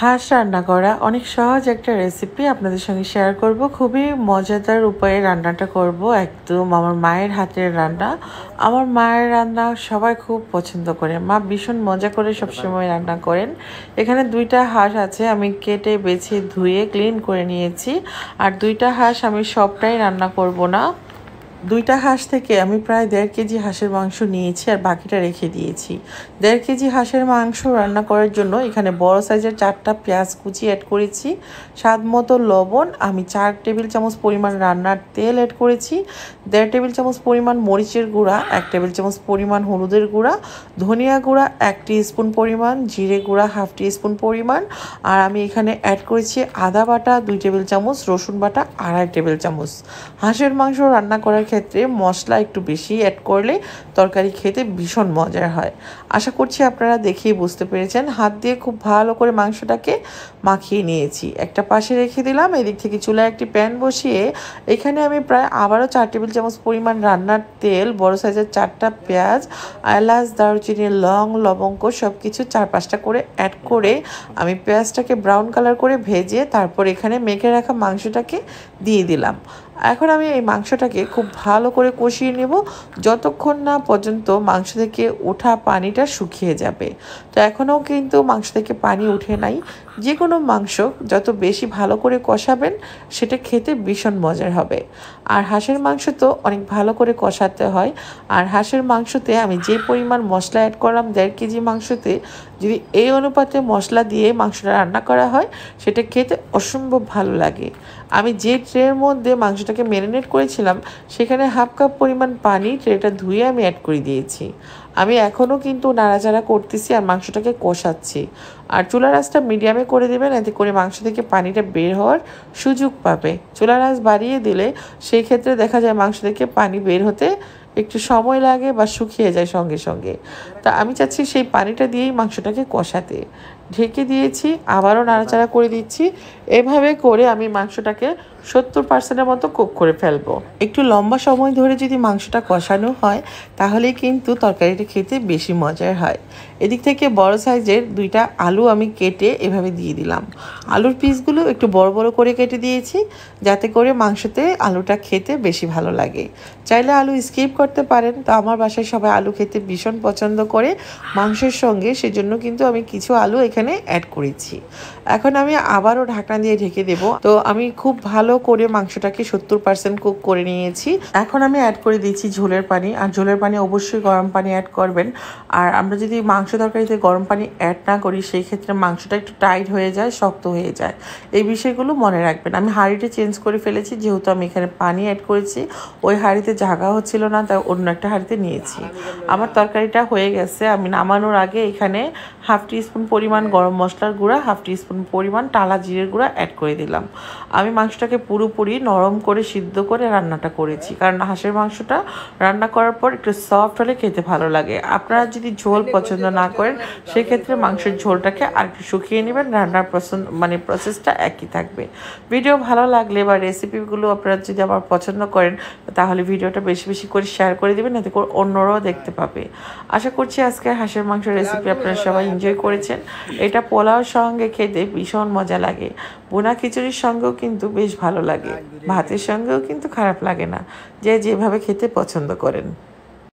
হাঁস রান্না করা অনেক সহজ একটা রেসিপি আপনাদের সঙ্গে শেয়ার করব খুবই মজাদার উপায়ে রান্নাটা করব একদম আমার মায়ের হাতের রান্না আমার মায়ের রান্না সবাই খুব পছন্দ করে মা ভীষণ মজা করে সবসময় রান্না করেন এখানে দুইটা হাঁস আছে আমি কেটে বেছে ধুয়ে ক্লিন করে নিয়েছি আর দুইটা হাঁস আমি সবটাই রান্না করব না দুইটা হাঁস থেকে আমি প্রায় দেড় কেজি হাঁসের মাংস নিয়েছি আর বাকিটা রেখে দিয়েছি দেড় কেজি হাঁসের মাংস রান্না করার জন্য এখানে বড় সাইজের চারটা পেঁয়াজ কুচি অ্যাড করেছি স্বাদ মতো লবণ আমি চার টেবিল চামচ পরিমাণ রান্নার তেল অ্যাড করেছি দেড় টেবিল চামচ পরিমাণ মরিচের গুঁড়া এক টেবিল চামচ পরিমাণ হলুদের গুঁড়া ধনিয়া গুঁড়া এক স্পুন পরিমাণ জিরে গুঁড়া হাফ স্পুন পরিমাণ আর আমি এখানে অ্যাড করেছি আদা বাটা দুই টেবিল চামচ রসুন বাটা আড়াই টেবিল চামচ হাঁসের মাংস রান্না করার ক্ষেত্রে মশলা একটু বেশি অ্যাড করলে তরকারি খেতে ভীষণ মজার হয় আশা করছি আপনারা দেখিয়ে বুঝতে পেরেছেন হাত দিয়ে খুব ভালো করে মাংসটাকে মাখিয়ে নিয়েছি একটা পাশে রেখে দিলাম এদিক থেকে চুলায় একটি প্যান বসিয়ে এখানে আমি প্রায় আবারও চার টেবিল চামচ পরিমাণ রান্নার তেল বড় সাইজের চারটা পেঁয়াজ এলাচ দারুচিনি লং লবঙ্গ সব কিছু চার পাঁচটা করে অ্যাড করে আমি পেঁয়াজটাকে ব্রাউন কালার করে ভেজে তারপর এখানে মেখে রাখা মাংসটাকে দিয়ে দিলাম এখন আমি এই মাংসটাকে খুব ভালো করে কষিয়ে নেব যতক্ষণ না পর্যন্ত মাংস থেকে ওঠা পানিটা শুকিয়ে যাবে তো এখনও কিন্তু মাংস থেকে পানি উঠে নাই যে কোনো মাংস যত বেশি ভালো করে কষাবেন সেটা খেতে ভীষণ মজার হবে আর হাঁসের মাংস তো অনেক ভালো করে কষাতে হয় আর হাঁসের মাংসতে আমি যে পরিমাণ মশলা অ্যাড করলাম দেড় কেজি মাংসতে যদি এই অনুপাতে মশলা দিয়ে মাংসটা রান্না করা হয় সেটা খেতে অসম্ভব ভালো লাগে আমি যে ট্রের মধ্যে মাংসটা যতটাকে ম্যারিনেট করেছিলাম সেখানে হাফ কাপ পরিমাণ পানি ট্রেটা ধুয়ে আমি অ্যাড করে দিয়েছি আমি এখনও কিন্তু নাড়াচাড়া করতেছি আর মাংসটাকে কষাচ্ছি আর চুলা রাসটা মিডিয়ামে করে দেবেন এতে করে মাংস থেকে পানিটা বের হওয়ার সুযোগ পাবে চুলা রাস বাড়িয়ে দিলে সেই ক্ষেত্রে দেখা যায় মাংস থেকে পানি বের হতে একটু সময় লাগে বা শুকিয়ে যায় সঙ্গে সঙ্গে তা আমি চাচ্ছি সেই পানিটা দিয়েই মাংসটাকে কষাতে ঢেকে দিয়েছি আবারও নাড়াচাড়া করে দিচ্ছি এভাবে করে আমি মাংসটাকে সত্তর পার্সেন্টের মতো কুক করে ফেলবো একটু লম্বা সময় ধরে যদি মাংসটা কষানো হয় তাহলে কিন্তু তরকারিটা খেতে বেশি মজার হয় এদিক থেকে বড় সাইজের দুইটা আলু আমি কেটে এভাবে দিয়ে দিলাম আলুর পিসগুলো একটু বড় বড় করে কেটে দিয়েছি যাতে করে মাংসতে আলুটা খেতে বেশি ভালো লাগে চাইলে আলু স্কিপ করতে পারেন তো আমার বাসায় সবাই আলু খেতে ভীষণ পছন্দ করে মাংসের সঙ্গে সেজন্য কিন্তু আমি কিছু আলু এখানে এখানে অ্যাড করেছি এখন আমি আবারও ঢাকনা দিয়ে ঢেকে দেব তো আমি খুব ভালো করে মাংসটাকে সত্তর পার্সেন্ট কুক করে নিয়েছি এখন আমি অ্যাড করে দিয়েছি ঝোলের পানি আর ঝোলের পানি অবশ্যই গরম পানি অ্যাড করবেন আর আমরা যদি মাংস তরকারিতে গরম পানি অ্যাড না করি সেই ক্ষেত্রে মাংসটা একটু টাইট হয়ে যায় শক্ত হয়ে যায় এই বিষয়গুলো মনে রাখবেন আমি হাঁড়িটা চেঞ্জ করে ফেলেছি যেহেতু আমি এখানে পানি অ্যাড করেছি ওই হাঁড়িতে জাগা হচ্ছিল না তাই অন্য একটা হাঁড়িতে নিয়েছি আমার তরকারিটা হয়ে গেছে আমি নামানোর আগে এখানে হাফ স্পুন পরিমাণ গরম মশলার গুঁড়া হাফ টিস্পুন পরিমাণ টালা জিরের গুঁড়া অ্যাড করে দিলাম আমি মাংসটাকে পুরোপুরি নরম করে সিদ্ধ করে রান্নাটা করেছি কারণ হাঁসের মাংসটা রান্না করার পর একটু সফট হলে খেতে ভালো লাগে আপনারা যদি ঝোল পছন্দ না করেন সেক্ষেত্রে মাংসের ঝোলটাকে আর একটু শুকিয়ে নেবেন রান্নার পছন্দ মানে প্রসেসটা একই থাকবে ভিডিও ভালো লাগলে বা রেসিপিগুলো আপনারা যদি আমার পছন্দ করেন তাহলে ভিডিওটা বেশি বেশি করে শেয়ার করে দেবেন এতে করে অন্যরাও দেখতে পাবে আশা করছি আজকে হাঁসের মাংস রেসিপি আপনারা সবাই এনজয় করেছেন এটা পোলাওর সঙ্গে খেতে ভীষণ মজা লাগে বোনা খিচুড়ির সঙ্গেও কিন্তু বেশ ভালো লাগে ভাতের সঙ্গেও কিন্তু খারাপ লাগে না যে যেভাবে খেতে পছন্দ করেন